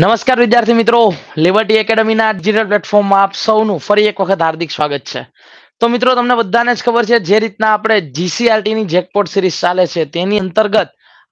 નમસ્કાર વિદ્યાર્થી મિત્રો લિબર્ટી એકેડમીના ડિજિટલ પ્લેટફોર્મમાં આપ સૌનું ફરી એક વખત હાર્દિક સ્વાગત છે તો મિત્રો તમને બધાને જ ખબર છે જે રીતના આપણે જીસીઆરટીની જેકપોટ સિરીઝ ચાલે છે તેની અંતર્ગત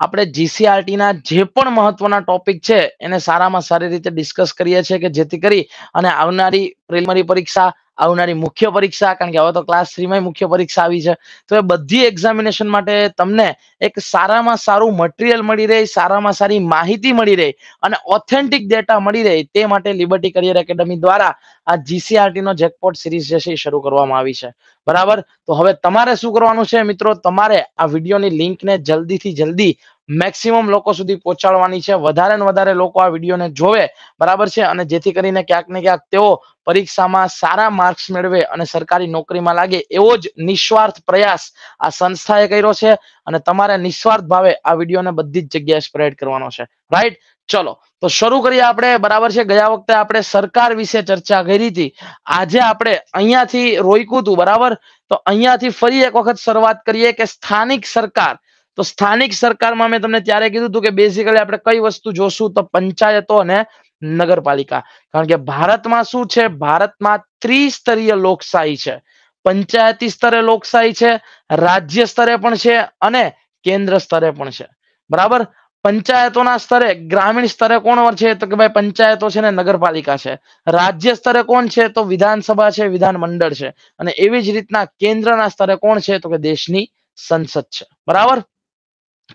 આપણે જીસીઆરટીના જે પણ મહત્વના ટોપિક છે એને સારામાં સારી રીતે ડિસ્કસ કરીએ છીએ કે જેથી કરી અને આવનારી પ્રિલિમરી પરીક્ષા આવનારી મુખ્ય પરીક્ષા કારણ કે હવે તો ક્લાસ થ્રીમાં મુખ્ય પરીક્ષા આવી છે તો એ બધી એક્ઝામિનેશન માટે તમને એક સારામાં સારું મટીરિયલ મળી રહે સારામાં સારી માહિતી મળી રહે અને ઓથેન્ટિક ડેટા મળી રહે તે માટે લિબર્ટી કરિયર એકેડમી દ્વારા આ જીસીઆરટી નો જેકપોટ સિરીઝ જે છે એ શરૂ કરવામાં આવી છે બરાબર તો હવે તમારે શું કરવાનું છે મિત્રો તમારે આ વિડીયોની લિંકને જલ્દીથી જલ્દી મેક્સિમમ લોકો સુધી પહોંચાડવાની છે વધારે ને વધારે લોકો આ વિડીયોને જોવે બરાબર છે અને જેથી કરીને ક્યાંક ને ક્યાંક તેઓ પરીક્ષામાં સારા માર્ક્સ મેળવે અને સરકારી નોકરીમાં લાગે એવો જ નિસ્વાર્થ પ્રયાસ આ સંસ્થાએ કર્યો છે અને તમારે નિસ્વાર્થ ભાવે આ વિડીયોને બધી જ જગ્યાએ સ્પ્રેડ કરવાનો છે રાઈટ ચલો તો શરૂ કરીએ આપણે બરાબર છે ગયા વખતે આપણે સરકાર વિશે ચર્ચા કરી હતી આજે આપણે અહીંયાથી રોક્યું હતું બરાબર તો અહીંયાથી ફરી એક વખત શરૂઆત કરીએ કે સ્થાનિક સરકાર તો સ્થાનિક સરકારમાં મેં તમને ત્યારે કીધું હતું કે બેઝિકલી આપણે કઈ વસ્તુ જોશું તો પંચાયતો અને નગરપાલિકા કારણ કે ભારતમાં શું છે ભારતમાં ત્રિસ્તરીય લોકશાહી છે પંચાયતી સ્તરે લોકશાહી છે રાજ્ય સ્તરે પણ છે અને કેન્દ્ર સ્તરે પણ છે બરાબર પંચાયતોના સ્તરે ગ્રામીણ સ્તરે કોણ છે તો કે ભાઈ પંચાયતો છે ને નગરપાલિકા છે રાજ્ય સ્તરે કોણ છે તો વિધાનસભા છે વિધાનમંડળ છે અને એવી જ રીતના કેન્દ્રના સ્તરે કોણ છે તો કે દેશની સંસદ છે બરાબર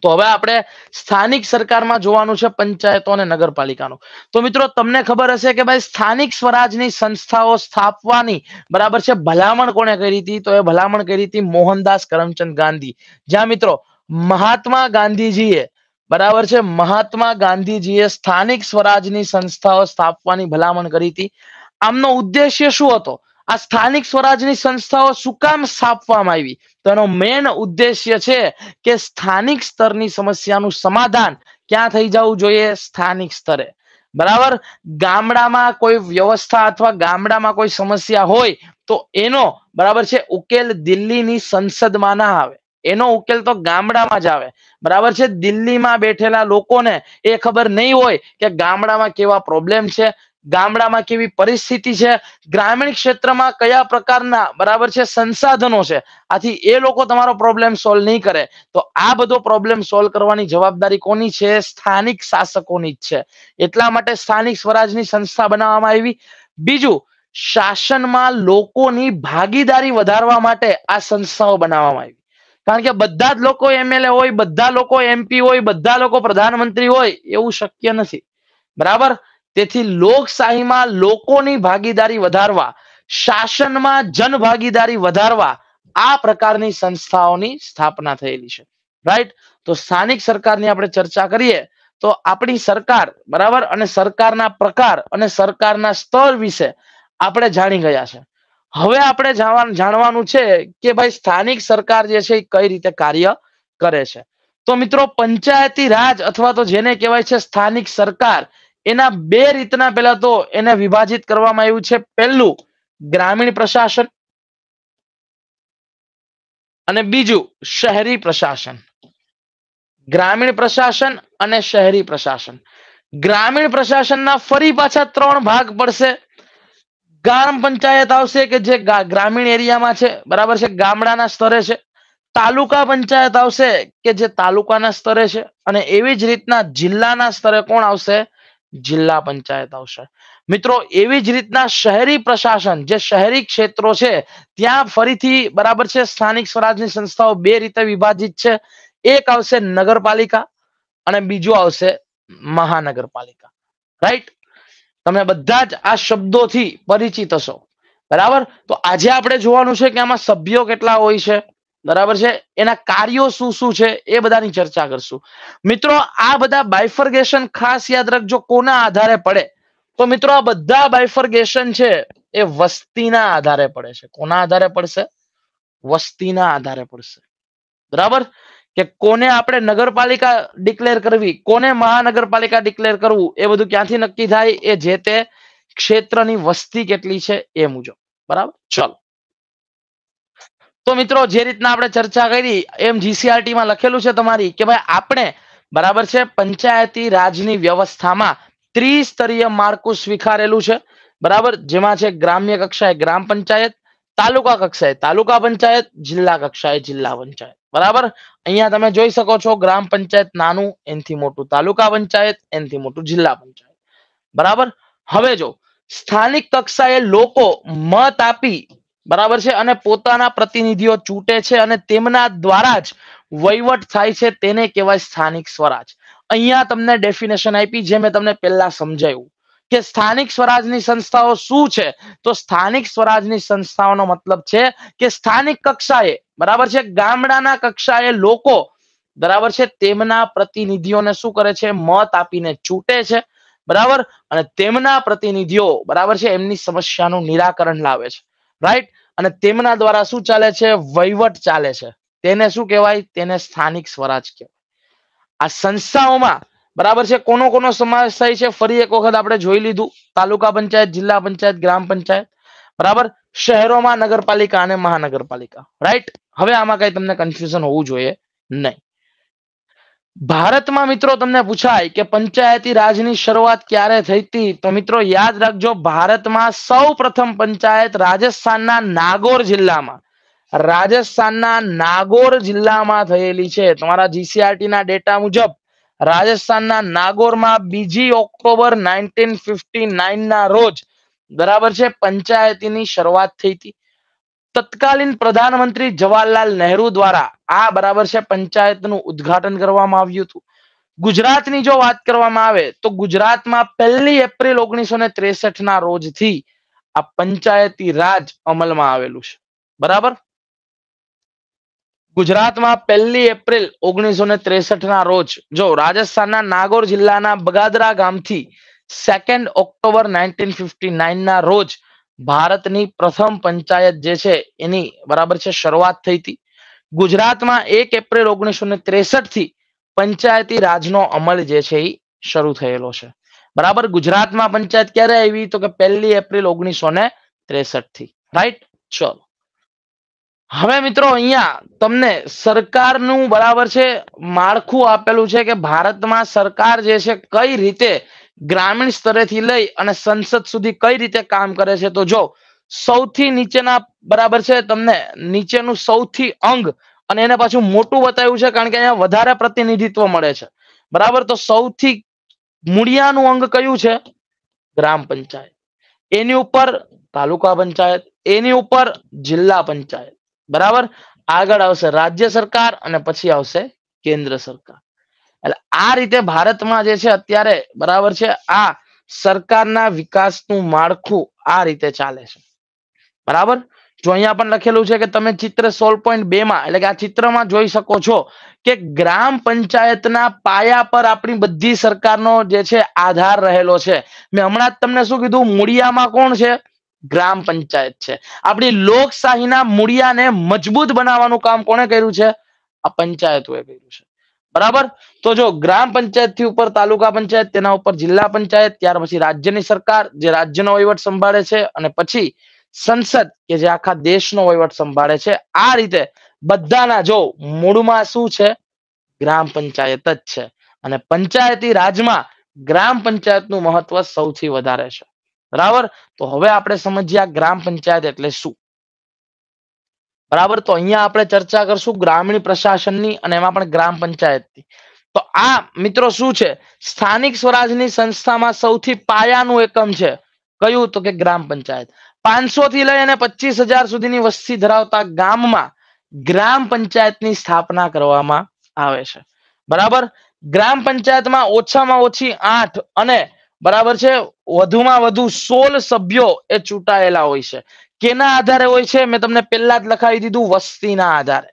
તો હવે આપણે સ્થાનિક સરકારમાં જોવાનું છે પંચાયતો અને નગરપાલિકાનું તો મિત્રો તમને ખબર હશે કે ભાઈ સ્થાનિક સ્વરાજની સંસ્થાઓ સ્થાપવાની બરાબર છે ભલામણ કોને કરી હતી તો એ ભલામણ કરી હતી મોહનદાસ કરમચંદ ગાંધી જ્યાં મિત્રો મહાત્મા ગાંધીજીએ બરાબર છે મહાત્મા ગાંધીજીએ સ્થાનિક સ્વરાજની સંસ્થાઓ સ્થાપવાની ભલામણ કરી હતી આમનો ઉદ્દેશ્ય શું હતો આ સ્થાનિક સ્વરાજની સંસ્થાઓ શું કામ સ્થાપવામાં આવી તો મેન ઉદ્દેશ્ય છે કે સ્થાનિક સ્તરની સમસ્યાનું સમાધાન ક્યાં થઈ જવું જોઈએ સ્થાનિક સ્તરે બરાબર ગામડામાં કોઈ વ્યવસ્થા અથવા ગામડામાં કોઈ સમસ્યા હોય તો એનો બરાબર છે ઉકેલ દિલ્હીની સંસદમાં ના આવે એનો ઉકેલ તો ગામડામાં જ આવે બરાબર છે દિલ્હીમાં બેઠેલા લોકોને એ ખબર નહીં હોય કે ગામડામાં કેવા પ્રોબ્લેમ છે ગામડામાં કેવી પરિસ્થિતિ છે ગ્રામીણ ક્ષેત્રમાં કયા પ્રકારના બરાબર છે સંસાધનો છે આથી એ લોકો તમારો પ્રોબ્લેમ સોલ્વ નહીં કરે તો આ બધો પ્રોબ્લેમ સોલ્વ કરવાની જવાબદારી કોની છે સ્થાનિક શાસકોની જ છે એટલા માટે સ્થાનિક સ્વરાજની સંસ્થા બનાવવામાં આવી બીજું શાસનમાં લોકોની ભાગીદારી વધારવા માટે આ સંસ્થાઓ બનાવવામાં આવી કારણ કે બધા જ લોકો એમએલએ હોય બધા લોકો એમપી હોય બધા લોકો પ્રધાનમંત્રી હોય એવું શક્ય નથી બરાબર તેથી લોકશાહીમાં લોકોની ભાગીદારી વધારવા શાસનમાં જનભાગીદારી વધારવા આ પ્રકારની સંસ્થાઓની સ્થાપના થયેલી છે રાઈટ તો સ્થાનિક સરકારની આપણે ચર્ચા કરીએ તો આપણી સરકાર બરાબર અને સરકારના પ્રકાર અને સરકારના સ્તર વિશે આપણે જાણી ગયા છે હવે આપણે જાણવાનું છે કે ભાઈ સ્થાનિક સરકાર જે છે એ કઈ રીતે કાર્ય કરે છે તો મિત્રો પંચાયતી રાજ અથવા તો જેને કહેવાય છે સ્થાનિક સરકાર એના બે રીતના પહેલા તો એને વિભાજીત કરવામાં આવ્યું છે પહેલું ગ્રામીણ પ્રશાસન અને બીજું શહેરી પ્રશાસન ગ્રામીણ પ્રશાસન અને શહેરી પ્રશાસન ગ્રામીણ પ્રશાસનના ફરી પાછા ત્રણ ભાગ પડશે ગ્રામ પંચાયત આવશે કે જે ગ્રામીણ એરિયામાં છે બરાબર છે ગામડાના સ્તરે છે તાલુકા પંચાયત આવશે કે જે તાલુકાના સ્તરે છે અને એવી જ રીતના જિલ્લાના સ્તરે કોણ આવશે જિલ્લા પંચાયત આવશે મિત્રો એવી જ રીતના શહેરી પ્રશાસન જે શહેરી ક્ષેત્રો છે ત્યાં ફરીથી બરાબર છે સ્થાનિક સ્વરાજની સંસ્થાઓ બે રીતે વિભાજિત છે એક આવશે નગરપાલિકા અને બીજું આવશે મહાનગરપાલિકા રાઈટ તમે બધા જ આ શબ્દોથી પરિચિત હશો બરાબર તો આજે આપણે જોવાનું છે કે આમાં સભ્યો કેટલા હોય છે બરાબર છે એના કાર્યો શું શું છે એ બધાની ચર્ચા કરશું મિત્રો આ બધા બાયફર્ગેશન ખાસ યાદ રાખજો કોના આધારે પડે તો મિત્રો આ બધા બાયફર્ગેશન છે એ વસ્તીના આધારે પડે છે કોના આધારે પડશે વસ્તીના આધારે પડશે બરાબર કે કોને આપણે નગરપાલિકા ડિક્લેર કરવી કોને મહાનગરપાલિકા ડિક્લેર કરવું એ બધું ક્યાંથી નક્કી થાય એ જે તે ક્ષેત્રની વસ્તી કેટલી છે એ મુજબ બરાબર ચલો તો મિત્રો જે રીતના આપણે ચર્ચા કરી એમ જીસીઆરટી માં લખેલું છે તમારી કે ભાઈ આપણે બરાબર છે પંચાયતી રાજની વ્યવસ્થામાં ત્રિસ્તરીય માળખું સ્વીકારેલું છે બરાબર જેમાં છે ગ્રામ્ય કક્ષાએ ગ્રામ પંચાયત તાલુકા કક્ષાએ તાલુકા પંચાયત જિલ્લા કક્ષાએ જિલ્લા પંચાયત બરાબર અહીંયા તમે જોઈ શકો છો ગ્રામ પંચાયત નાનું એનથી મોટું તાલુકા પંચાયત એનથી મોટું જિલ્લા પંચાયત બરાબર હવે જો સ્થાનિક કક્ષાએ લોકો મત આપી બરાબર છે અને પોતાના પ્રતિનિધિઓ ચૂંટે છે અને તેમના દ્વારા જ વહીવટ થાય છે તેને કહેવાય સ્થાનિક સ્વરાજ અહીંયા તમને ડેફિનેશન આપી જે મેં તમને પહેલા સમજાયું કે સ્થાનિક સ્વરાજની સંસ્થાઓ શું છે તો સ્થાનિક સ્વરાજની સંસ્થાઓનો મતલબ છે કે સ્થાનિક કક્ષાએ બરાબર છે ગામડાના કક્ષાએ લોકો બરાબર છે તેમના પ્રતિનિધિઓને શું કરે છે મત આપીને ચૂંટે છે બરાબર અને તેમના પ્રતિનિધિઓ બરાબર છે એમની સમસ્યાનું નિરાકરણ લાવે છે રાઈટ અને તેમના દ્વારા શું ચાલે છે વહીવટ ચાલે છે તેને શું કહેવાય તેને સ્થાનિક સ્વરાજ કહેવાય આ સંસ્થાઓમાં બરાબર છે કોનો કોનો સમાવેશ થાય છે ફરી એક વખત આપણે જોઈ લીધું તાલુકા પંચાયત જિલ્લા પંચાયત ગ્રામ પંચાયત બરાબર શહેરોમાં નગરપાલિકા અને મહાનગરપાલિકા રાઈટ હવે આમાં કઈ તમને કન્ફ્યુઝન હોવું જોઈએ નહીં ભારતમાં મિત્રો તમને પૂછાય કે પંચાયતી રાજની શરૂઆત ક્યારે થઈ હતી તો મિત્રો યાદ રાખજો ભારતમાં સૌ પ્રથમ પંચાયત રાજસ્થાનના નાગોર જિલ્લામાં રાજસ્થાનના નાગોર જિલ્લામાં થયેલી છે તમારા જીસીઆરટી ના ડેટા મુજબ રાજસ્થાનના નાગોરમાં બીજી ઓક્ટોબર નાઇન્ટીન ફિફ્ટી ના રોજ બરાબર છે પંચાયતીની શરૂઆત થઈ હતી તત્કાલીન પ્રધાનમંત્રી જવાહરલાલ નહેરુ દ્વારા આ બરાબર છે પંચાયતનું ઉદ્ઘાટન કરવામાં આવ્યું હતું ગુજરાતની જો વાત કરવામાં આવે તો ગુજરાતમાં પહેલી એપ્રિલ ઓગણીસો ને ત્રેસઠ ના રોજથી આ પંચાયતી રાજ અમલમાં આવેલું છે બરાબર ગુજરાતમાં પહેલી એપ્રિલ ઓગણીસો ને ત્રેસઠ ના રોજ જો રાજસ્થાનના નાગોર જિલ્લાના બગાદરા ગામથી second October nineteen fifty nine ના રોજ ભારતની પ્રથમ પંચાયત જે છે એની બરાબર છે શરૂઆત થઈ હતી ગુજરાતમાં એક એપ્રિલ ઓગણીસો ને થી પંચાયતી રાજનો અમલ જે છે એ શરૂ થયેલો છે બરાબર ગુજરાતમાં પંચાયત ક્યારે આવી તો કે પહેલી એપ્રિલ ઓગણીસો ને ત્રેસઠ થી રાઈટ ચલો હવે મિત્રો અહીંયા તમને સરકારનું બરાબર છે માળખું આપેલું છે કે ભારતમાં સરકાર જે છે કઈ રીતે ગ્રામીણ સ્તરેથી લઈ અને સંસદ સુધી કઈ રીતે કામ કરે છે તો જો સૌથી નીચેના બરાબર છે તમને નીચેનું સૌથી અંગ અને એને પાછું મોટું બતાવ્યું છે કારણ કે અહીંયા વધારે પ્રતિનિધિત્વ મળે છે બરાબર તો સૌથી મૂળિયાનું અંગ કયું છે ગ્રામ પંચાયત એની ઉપર તાલુકા પંચાયત એની ઉપર જિલ્લા પંચાયત બરાબર આગળ આવશે રાજ્ય સરકાર અને પછી આવશે કેન્દ્ર સરકાર એટલે આ રીતે ભારતમાં જે છે અત્યારે બરાબર છે આ સરકારના વિકાસનું માળખું આ રીતે ચાલે છે બરાબર જો અહીંયા પણ લખેલું છે કે તમે ચિત્ર સોળ પોઈન્ટ બે માં એટલે કે આ ચિત્રમાં જોઈ શકો છો કે ગ્રામ પંચાયતના પાયા પર આપણી બધી સરકારનો જે છે આધાર રહેલો છે મેં હમણાં જ તમને શું કીધું મૂળિયામાં કોણ છે ગ્રામ પંચાયત છે આપણી લોકશાહીના મૂળિયાને મજબૂત બનાવવાનું કામ કોણે કર્યું છે આ પંચાયતોએ કર્યું છે બરાબર તો જો ગ્રામ પંચાયત થી ઉપર તાલુકા પંચાયત તેના ઉપર જિલ્લા પંચાયત ત્યાર પછી રાજ્યની સરકાર જે રાજ્યનો વહીવટ સંભાળે છે અને પછી સંસદ કે જે આખા દેશનો વહીવટ સંભાળે છે આ રીતે બધાના જો મૂળમાં શું છે ગ્રામ પંચાયત જ છે અને પંચાયતી રાજમાં ગ્રામ પંચાયતનું મહત્વ સૌથી વધારે છે બરાબર તો હવે આપણે સમજ્યા ગ્રામ પંચાયત એટલે શું બરાબર તો અહીંયા આપણે ચર્ચા કરશું ગ્રામીણ પ્રશાસનની અને એમાં પણ ગ્રામ પંચાયતની તો આ મિત્રો શું છે સ્થાનિક સ્વરાજની સંસ્થામાં સૌથી પાયાનું એકમ છે કયું તો કે ગ્રામ પંચાયત પાંચસો થી લઈ અને પચીસ હજાર સુધીની વસ્તી ધરાવતા ગામમાં ગ્રામ પંચાયતની સ્થાપના કરવામાં આવે છે બરાબર ગ્રામ પંચાયતમાં ઓછામાં ઓછી આઠ અને બરાબર છે વધુમાં વધુ સોળ સભ્યો એ ચૂંટાયેલા હોય છે કેના આધારે હોય છે મેં તમને પહેલા જ લખાવી દીધું વસ્તીના આધારે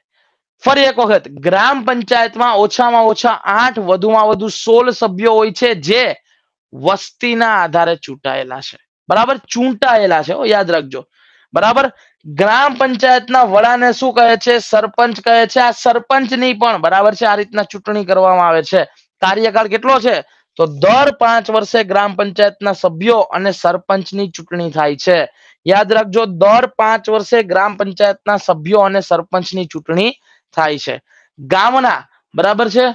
ફરી એક વખત ગ્રામ પંચાયતમાં ઓછામાં ઓછા આઠ વધુમાં વધુ સોળ સભ્યો હોય છે જે વસ્તીના આધારે ચૂંટાયેલા છે બરાબર ચૂંટાયેલા છે યાદ રાખજો બરાબર ગ્રામ પંચાયતના વડાને શું કહે છે સરપંચ કહે છે આ સરપંચની પણ બરાબર છે આ રીતના ચૂંટણી કરવામાં આવે છે કાર્યકાળ કેટલો છે તો દર પાંચ વર્ષે ગ્રામ પંચાયતના સભ્યો અને સરપંચની ચૂંટણી થાય છે યાદ રાખજો દર પાંચ વર્ષે ગ્રામ પંચાયતના સભ્યો અને સરપંચની ચૂંટણી થાય છે ગામના બરાબર છે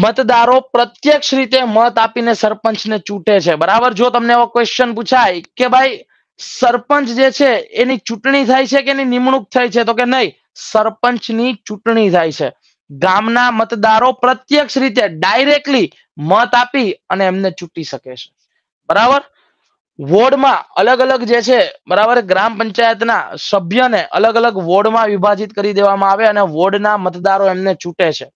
મતદારો પ્રત્યક્ષ રીતે મત આપીને સરપંચને ચૂંટે છે બરાબર જો તમને એવો ક્વેશ્ચન પૂછાય કે ભાઈ સરપંચ જે છે એની ચૂંટણી થાય છે કે એની નિમણૂક થાય છે તો કે નહીં સરપંચની ચૂંટણી થાય છે ગામના મતદારો પ્રત્યક્ષ રીતે ડાયરેક્ટલી મત આપી અને એમને ચૂંટી શકે છે બરાબર વોર્ડમાં અલગ અલગ જે છે બરાબર ગ્રામ પંચાયતના સભ્યને અલગ અલગ વોર્ડમાં વિભાજિત કરી દેવામાં આવે અને વોર્ડના મતદારો એમને છૂટે છે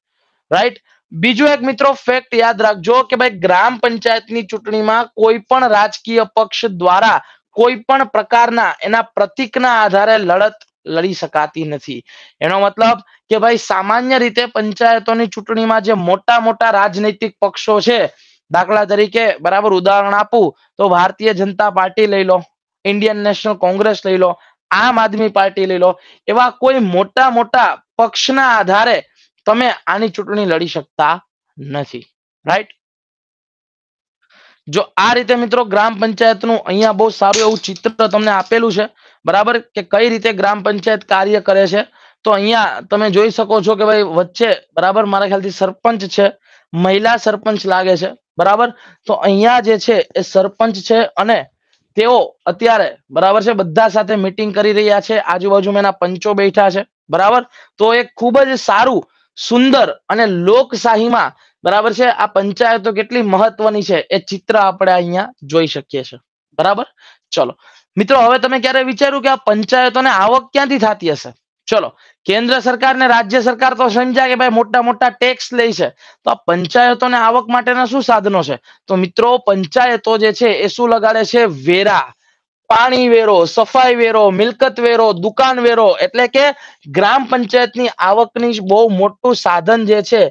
રાઈટ બીજું એક મિત્રો ફેક્ટ યાદ રાખજો કે ભાઈ ગ્રામ પંચાયતની ચૂંટણીમાં કોઈ પણ રાજકીય પક્ષ દ્વારા કોઈ પણ પ્રકારના એના પ્રતિકના આધારે લડત લડી શકાતી નથી એનો મતલબ કે ભાઈ સામાન્ય રીતે પંચાયતોની ચૂંટણીમાં જે મોટા મોટા રાજનૈતિક પક્ષો છે દાખલા તરીકે બરાબર ઉદાહરણ આપું તો ભારતીય જનતા પાર્ટી લઈ લો ઇન્ડિયન નેશનલ કોંગ્રેસ લઈ લો આમ આદમી પાર્ટી લઈ લો એવા કોઈ મોટા મોટા પક્ષના આધારે તમે આની ચૂંટણી લડી શકતા નથી રાઈટ જો આ રીતે મિત્રો ગ્રામ પંચાયતનું અહીંયા બહુ સારું એવું ચિત્ર તમને આપેલું છે બરાબર કે કઈ રીતે ગ્રામ પંચાયત કાર્ય કરે છે તો અહીંયા તમે જોઈ શકો છો કે ભાઈ વચ્ચે બરાબર મારા ખ્યાલથી સરપંચ છે મહિલા સરપંચ લાગે છે બરાબર તો અહીંયા જે છે એ સરપંચ છે અને તેઓ અત્યારે બરાબર છે બધા સાથે મીટિંગ કરી રહ્યા છે આજુબાજુમાં એના પંચો બેઠા છે બરાબર તો એ ખૂબ જ સારું સુંદર અને લોકશાહીમાં બરાબર છે આ પંચાયતો કેટલી મહત્વની છે એ ચિત્ર આપણે અહીંયા જોઈ શકીએ છીએ બરાબર ચલો મિત્રો હવે તમે ક્યારે વિચાર્યું કે આ પંચાયતોને આવક ક્યાંથી થતી હશે ચલો કેન્દ્ર સરકાર ને રાજ્ય સરકાર તો સમજ્યા કે ભાઈ મોટા મોટા ટેક્સ લે છે તો આ પંચાયતોને આવક માટેના શું સાધનો છે તો મિત્રો પંચાયતો જે છે એ શું લગાડે છે વેરા પાણી વેરો સફાઈ વેરો મિલકત વેરો દુકાન વેરો એટલે કે ગ્રામ પંચાયતની આવકની બહુ મોટું સાધન જે છે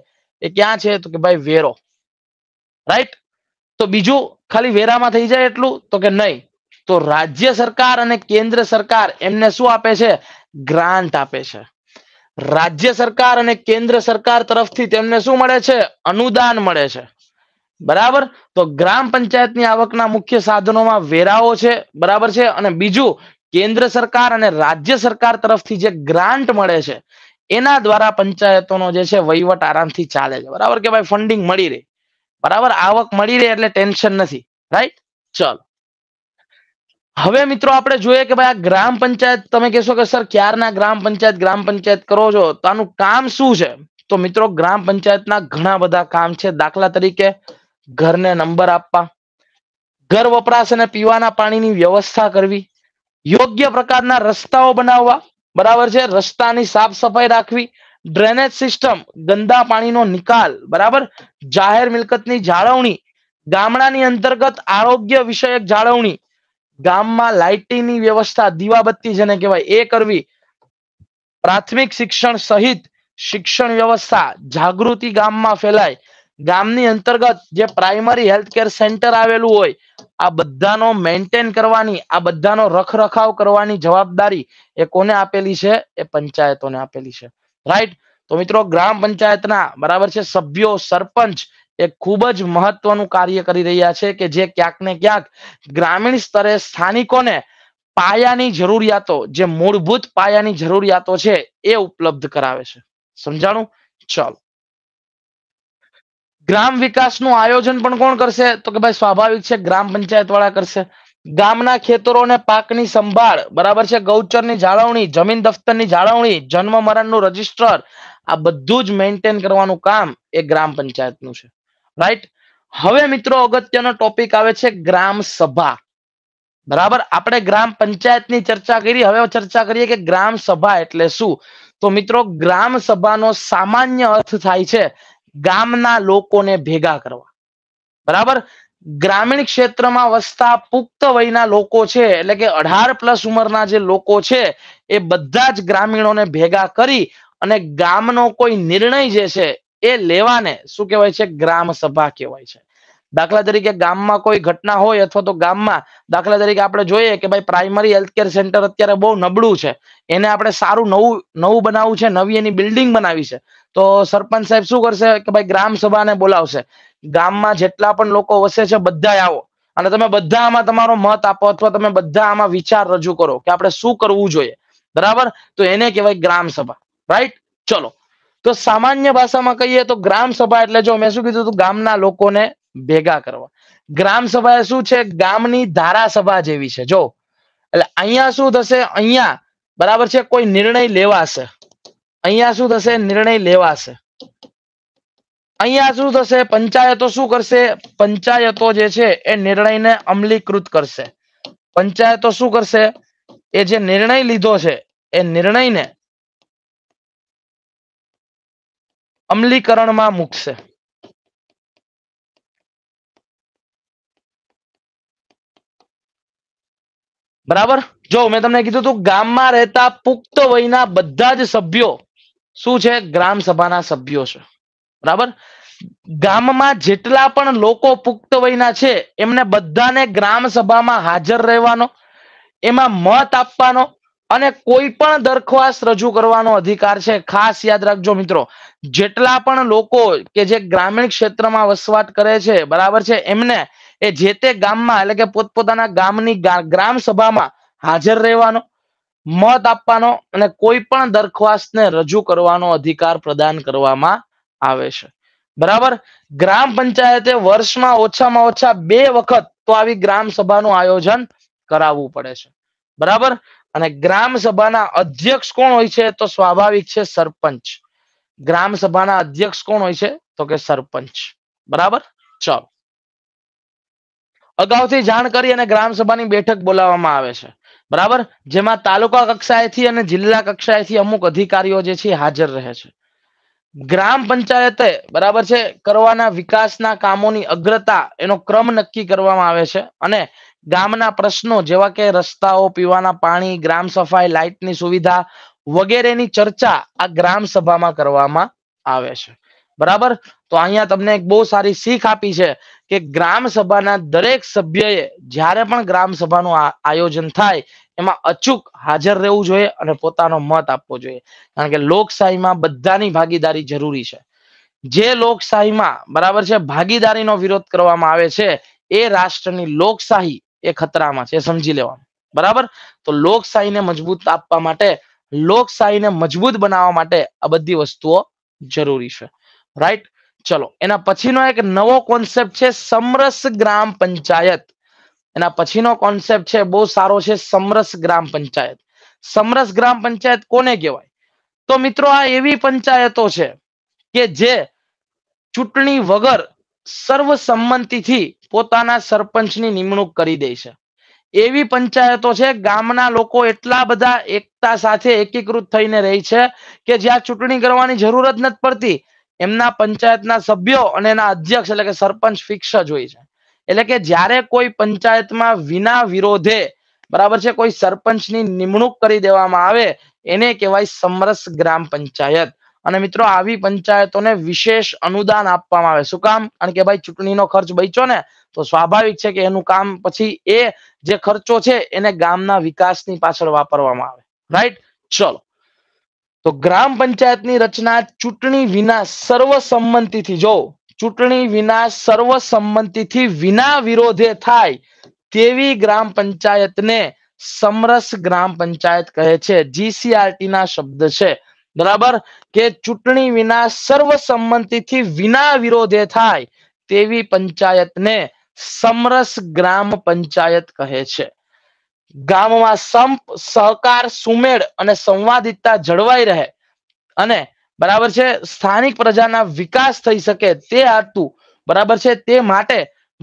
એ ક્યાં છે તો કે ભાઈ વેરો રાઈટ તો બીજું ખાલી વેરામાં થઈ જાય એટલું તો કે નહીં તો રાજ્ય સરકાર અને કેન્દ્ર સરકાર એમને શું આપે છે ગ્રાન્ટ આપે છે રાજ્ય સરકાર અને કેન્દ્ર સરકાર તરફથી તેમને શું મળે છે અનુદાન મળે છે બરાબર તો ગ્રામ પંચાયતની આવકના મુખ્ય સાધનોમાં વેરાઓ છે બરાબર છે અને બીજું કેન્દ્ર સરકાર અને રાજ્ય સરકાર તરફથી જે ગ્રાન્ટ મળે છે એના દ્વારા પંચાયતોનો જે છે વહીવટ આરામથી ચાલે છે બરાબર કે ભાઈ ફંડિંગ મળી રહે બરાબર આવક મળી રહે એટલે ટેન્શન નથી રાઈટ ચલો હવે મિત્રો આપણે જોઈએ કે ભાઈ આ ગ્રામ પંચાયત તમે કહેશો કે સર ક્યારના ગ્રામ પંચાયત ગ્રામ પંચાયત કરો છો તો આનું કામ શું છે તો મિત્રો ગ્રામ પંચાયતના ઘણા બધા કામ છે દાખલા તરીકે ઘરને નંબર આપવા ઘર વપરાશ અને પીવાના પાણીની વ્યવસ્થા કરવી યોગ્ય પ્રકારના રસ્તાઓ બનાવવા બરાબર છે રસ્તાની સાફ સફાઈ રાખવી ડ્રેનેજ સિસ્ટમ ગંદા પાણીનો નિકાલ બરાબર જાહેર મિલકતની જાળવણી ગામડાની અંતર્ગત આરોગ્ય વિષયક જાળવણી ગામમાં લાઇટિંગની વ્યવસ્થા દીવાબત્તી જેને કહેવાય એ કરવી પ્રાથમિક શિક્ષણ સહિત શિક્ષણ વ્યવસ્થા જાગૃતિ ગામમાં ફેલાય ગામની અંતર્ગત જે પ્રાઇમરી હેલ્થ કેર સેન્ટર આવેલું હોય આ બધાનો મેન્ટેન કરવાની આ બધાનો રખરખાવ કરવાની જવાબદારી એ કોને આપેલી છે એ પંચાયતોને આપેલી છે રાઈટ તો મિત્રો ગ્રામ પંચાયતના બરાબર છે સભ્યો સરપંચ એ ખૂબ જ મહત્વનું કાર્ય કરી રહ્યા છે કે જે ક્યાંક ને ક્યાંક ગ્રામીણ સ્તરે સ્થાનિકોને પાયાની જરૂરિયાતો જે મૂળભૂત પાયાની જરૂરિયાતો છે એ ઉપલબ્ધ કરાવે છે સમજાણું ચલો ગ્રામ વિકાસનું આયોજન પણ કોણ કરશે તો કે ભાઈ સ્વાભાવિક છે ગ્રામ પંચાયત વાળા કરશે ગામના ખેતરો અને પાકની સંભાળ બરાબર છે ગૌચરની જાળવણી જમીન દફતરની જાળવણી જન્મ મરણનું રજીસ્ટર આ બધું જ મેન્ટેન કરવાનું કામ એ ગ્રામ પંચાયતનું છે રાઈટ હવે મિત્રો અગત્યનો ટોપિક આવે છે ગ્રામ સભા બરાબર આપણે ગ્રામ પંચાયતની ચર્ચા કરી હવે ચર્ચા કરીએ કે ગ્રામ સભા એટલે શું તો મિત્રો ગ્રામ સભાનો સામાન્ય અર્થ થાય છે ગામના લોકોને ભેગા કરવા બરાબર ગ્રામીણ ક્ષેત્રમાં વસતા પુખ્ત વયના લોકો છે એટલે કે અઢાર પ્લસ ઉંમરના જે લોકો છે એ બધા જ ગ્રામીણોને ભેગા કરી અને ગામનો કોઈ નિર્ણય જે છે એ લેવાને શું કહેવાય છે ગ્રામ સભા કહેવાય છે દાખલા તરીકે ગામમાં કોઈ ઘટના હોય અથવા તો ગામમાં દાખલા તરીકે આપણે જોઈએ કે ભાઈ પ્રાઇમરી હેલ્થકેર સેન્ટર અત્યારે બહુ નબળું છે એને આપણે સારું નવું નવું બનાવવું છે નવી એની બિલ્ડિંગ બનાવી છે તો સરપંચ સાહેબ શું કરશે કે ભાઈ ગ્રામ સભાને બોલાવશે ગામમાં જેટલા પણ લોકો વસે છે બધા આવો અને તમે બધા આમાં તમારો મત આપો અથવા તમે બધા આમાં વિચાર રજૂ કરો કે આપણે શું કરવું જોઈએ બરાબર તો એને કહેવાય ગ્રામ સભા રાઈટ ચલો તો સામાન્ય ભાષામાં કહીએ તો ગ્રામ સભા એટલે જો મેં શું કીધું ગામના લોકોને ભેગા કરવા ગ્રામ સભા શું છે ગામની ધારાસભા જેવી છે જો એટલે અહીંયા શું થશે અહીંયા બરાબર છે કોઈ નિર્ણય લેવાશે અહીંયા શું થશે નિર્ણય લેવાશે અહીંયા શું થશે પંચાયતો શું કરશે પંચાયતો જે છે એ નિર્ણયને અમલીકૃત કરશે પંચાયતો શું કરશે એ જે નિર્ણય લીધો છે એ નિર્ણયને અમલીકરણમાં મૂકશે બરાબર જો મેં તમને કીધું હતું ગામમાં રહેતા પુખ્ત વયના બધા જ સભ્યો શું છે ગ્રામ સભાના સભ્યો છે બરાબર ગામમાં જેટલા પણ લોકો પુખ્ત વયના છે એમને બધાને ગ્રામ સભામાં હાજર રહેવાનો એમાં મત આપવાનો અને કોઈ પણ દરખાસ્ત રજૂ કરવાનો અધિકાર છે ખાસ યાદ રાખજો મિત્રો જેટલા પણ લોકો કે જે ગ્રામીણ ક્ષેત્રમાં વસવાટ કરે છે બરાબર છે એમને એ જે તે ગામમાં એટલે કે પોતપોતાના ગામની ગ્રામ સભામાં હાજર રહેવાનો મત આપવાનો અને કોઈ પણ દરખાસ્તને રજૂ કરવાનો અધિકાર પ્રદાન કરવામાં આવે છે બરાબર ગ્રામ પંચાયતે વર્ષમાં ઓછામાં ઓછા બે વખત તો આવી ગ્રામ સભાનું આયોજન કરાવવું પડે છે બરાબર અને ગ્રામ સભાના અધ્યક્ષ કોણ હોય છે તો સ્વાભાવિક છે સરપંચ ગ્રામ સભાના અધ્યક્ષ કોણ હોય છે તો કે સરપંચ બરાબર ચાલો અગાઉથી જાણ કરી અને ગ્રામ સભાની બેઠક બોલાવવામાં આવે છે બરાબર જેમાં તાલુકા કક્ષાએથી અને જિલ્લા કક્ષાએથી અમુક અધિકારીઓ જે છે હાજર રહે છે ગ્રામ પંચાયતે બરાબર છે કરવાના વિકાસના કામોની અગ્રતા એનો ક્રમ નક્કી કરવામાં આવે છે અને ગામના પ્રશ્નો જેવા કે રસ્તાઓ પીવાના પાણી ગ્રામ સફાઈ લાઇટની સુવિધા વગેરેની ચર્ચા આ ગ્રામ સભામાં કરવામાં આવે છે બરાબર તો અહીંયા તમને એક બહુ સારી શીખ આપી છે કે ગ્રામ સભાના દરેક સભ્યએ જ્યારે પણ ગ્રામ સભાનું આયોજન થાય એમાં અચૂક હાજર રહેવું જોઈએ અને પોતાનો મત આપવો જોઈએ કારણ કે લોકશાહીમાં બધાની ભાગીદારી જરૂરી છે જે લોકશાહીમાં બરાબર છે ભાગીદારીનો વિરોધ કરવામાં આવે છે એ રાષ્ટ્રની લોકશાહી એ ખતરામાં છે સમજી લેવાનું બરાબર તો લોકશાહીને મજબૂત આપવા માટે લોકશાહીને મજબૂત બનાવવા માટે આ બધી વસ્તુઓ જરૂરી છે રાઈટ ચલો એના પછીનો એક નવો કોન્સેપ્ટ છે સમરસ ગ્રામ પંચાયત એના પછીનો કોન્સેપ્ટ છે બહુ સારો છે સમરસ ગ્રામ પંચાયત સમરસ ગ્રામ પંચાયત કોને કહેવાય તો મિત્રો આ એવી પંચાયતો છે કે જે ચૂંટણી વગર સર્વસંમતિથી પોતાના સરપંચની નિમણૂક કરી દે છે એવી પંચાયતો છે ગામના લોકો એટલા બધા એકતા સાથે એકીકૃત થઈને રહી છે કે જ્યાં ચૂંટણી કરવાની જરૂર જ નથી પડતી એમના પંચાયતના સભ્યો અને એના અધ્યક્ષ એટલે કે સરપંચ ફિક્સ જ હોય છે એટલે કે જ્યારે કોઈ પંચાયતમાં વિના વિરોધે બરાબર છે કોઈ સરપંચની નિમણૂક કરી દેવામાં આવે એને કહેવાય સમરસ ગ્રામ પંચાયત અને મિત્રો આવી પંચાયતોને વિશેષ અનુદાન આપવામાં આવે શું કામ કારણ કે ભાઈ ચૂંટણીનો ખર્ચ બચ્યો ને તો સ્વાભાવિક છે કે એનું કામ પછી એ જે ખર્ચો છે એને ગામના વિકાસની પાછળ વાપરવામાં આવે રાઈટ ચલો તો ગ્રામ પંચાયતની રચના ચૂંટણી વિના સર્વસંમતિથી જો ચૂંટણી વિના સર્વસંમતિથી વિના વિરોધે થાય તેવી ગ્રામ પંચાયતને સમરસ ગ્રામ પંચાયત કહે છે જીસીઆરટી ના શબ્દ છે બરાબર કે ચૂંટણી વિના સર્વસંમતિથી વિના વિરોધે થાય તેવી પંચાયતને સમરસ ગ્રામ પંચાયત કહે છે ગામમાં સંપ સહકાર સુમેળ અને સંવાદિતા જળવાઈ રહે અને બરાબર છે સ્થાનિક પ્રજાના વિકાસ થઈ શકે તે હેતુ બરાબર છે તે માટે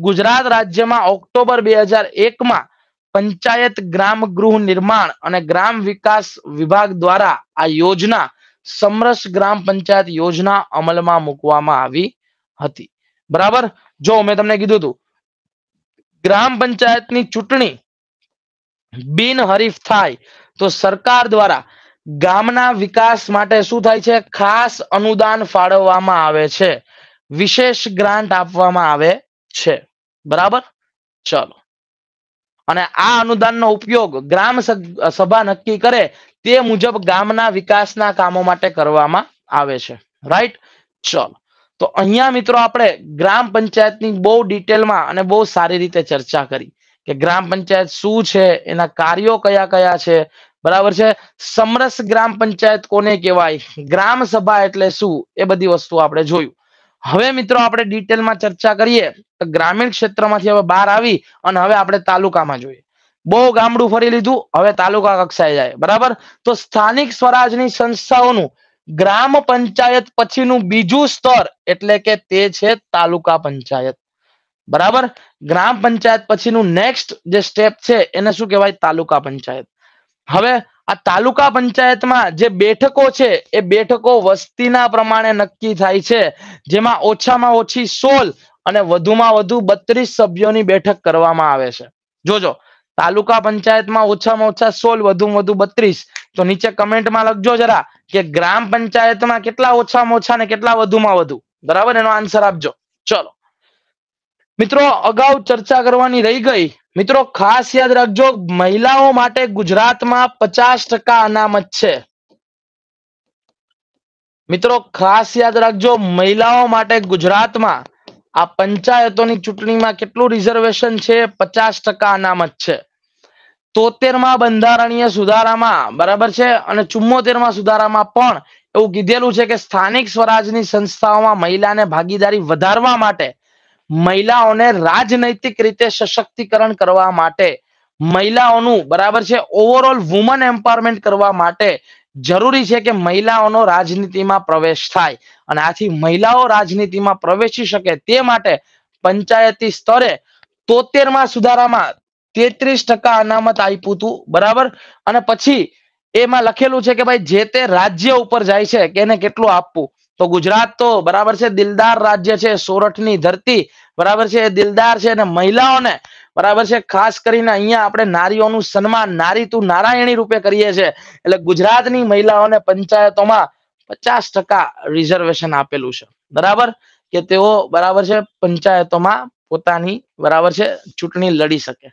ગુજરાત રાજ્યમાં ઓક્ટોબર બે હજાર એકમાં પંચાયત ગ્રામ ગૃહ નિર્માણ અને ગ્રામ વિકાસ વિભાગ દ્વારા આ યોજના સમરસ ગ્રામ પંચાયત યોજના અમલમાં મૂકવામાં આવી હતી બરાબર જો મેં તમને કીધું હતું ગ્રામ પંચાયતની ચૂંટણી બિનહરીફ થાય તો સરકાર દ્વારા ગામના વિકાસ માટે શું થાય છે ખાસ અનુદાન ફાળવવામાં આવે છે વિશેષ ગ્રાન્ટ આપવામાં આવે છે બરાબર ચલો અને આ અનુદાનનો ઉપયોગ ગ્રામ સભા નક્કી કરે તે મુજબ ગામના વિકાસના કામો માટે કરવામાં આવે છે રાઈટ ચલો તો અહીંયા મિત્રો આપણે ગ્રામ પંચાયતની બહુ ડિટેલમાં અને બહુ સારી રીતે ચર્ચા કરી કે ગ્રામ પંચાયત શું છે એના કાર્યો કયા કયા છે બરાબર છે સમરસ ગ્રામ પંચાયત કોને કહેવાય ગ્રામ સભા એટલે શું એ બધી વસ્તુ આપણે જોયું હવે મિત્રો આપણે ડિટેલમાં ચર્ચા કરીએ તો ગ્રામીણ ક્ષેત્રમાંથી હવે બહાર આવી અને હવે આપણે તાલુકામાં જોઈએ બહુ ગામડું ફરી લીધું હવે તાલુકા કક્ષાએ જાય બરાબર તો સ્થાનિક સ્વરાજની સંસ્થાઓનું ગ્રામ પંચાયત પછીનું બીજું સ્તર એટલે કે તે છે તાલુકા પંચાયત બરાબર ગ્રામ પંચાયત પછીનું નેક્સ્ટ જે સ્ટેપ છે એને શું કહેવાય તાલુકા પંચાયત હવે આ તાલુકા પંચાયતમાં જે બેઠકો છે એ બેઠકો વસ્તીના પ્રમાણે નક્કી થાય છે જેમાં ઓછામાં ઓછી સોળ અને વધુમાં વધુ બત્રીસ સભ્યોની બેઠક કરવામાં આવે છે જોજો તાલુકા પંચાયતમાં ઓછામાં ઓછા સોળ વધુમાં વધુ બત્રીસ તો નીચે કમેન્ટમાં લખજો જરા કે ગ્રામ પંચાયતમાં કેટલા ઓછામાં ઓછા ને કેટલા વધુમાં વધુ બરાબર એનો આન્સર આપજો ચલો મિત્રો અગાઉ ચર્ચા કરવાની રહી ગઈ મિત્રો ખાસ યાદ રાખજો મહિલાઓ માટે ગુજરાતમાં પચાસ ટકા અનામત છે મિત્રો ખાસ યાદ રાખજો મહિલાઓ માટે ગુજરાતમાં આ પંચાયતોની ચૂંટણીમાં કેટલું રિઝર્વેશન છે પચાસ ટકા અનામત છે તોતેર માં બંધારણીય સુધારામાં બરાબર છે અને ચુમ્મોતેર માં સુધારામાં પણ એવું કીધેલું છે કે સ્થાનિક સ્વરાજની સંસ્થાઓમાં મહિલાને ભાગીદારી વધારવા માટે મહિલાઓને રાજનૈતિક રીતે સશક્તિકરણ કરવા માટે મહિલાઓનું બરાબર છે ઓવરઓલ વુમન એમ્પાવરમેન્ટ કરવા માટે જરૂરી છે કે મહિલાઓનો રાજનીતિમાં પ્રવેશ થાય અને આથી મહિલાઓ રાજનીતિમાં પ્રવેશી શકે તે માટે પંચાયતી સ્તરે તોતેર માં સુધારામાં તેત્રીસ ટકા અનામત આપ્યું હતું બરાબર અને પછી એમાં લખેલું છે કે ભાઈ જે તે રાજ્ય ઉપર જાય છે એને કેટલું આપવું તો ગુજરાત તો બરાબર છે દિલદાર રાજ્ય છે સોરઠની ધરતી બરાબર છે દિલદાર છે અને મહિલાઓને બરાબર છે ખાસ કરીને અહીંયા આપણે નારીઓનું સન્માન નારી તું નારાયણી રૂપે કરીએ છીએ એટલે ગુજરાતની મહિલાઓને પંચાયતોમાં પચાસ ટકા રિઝર્વેશન આપેલું છે બરાબર કે તેઓ બરાબર છે પંચાયતોમાં પોતાની બરાબર છે ચૂંટણી લડી શકે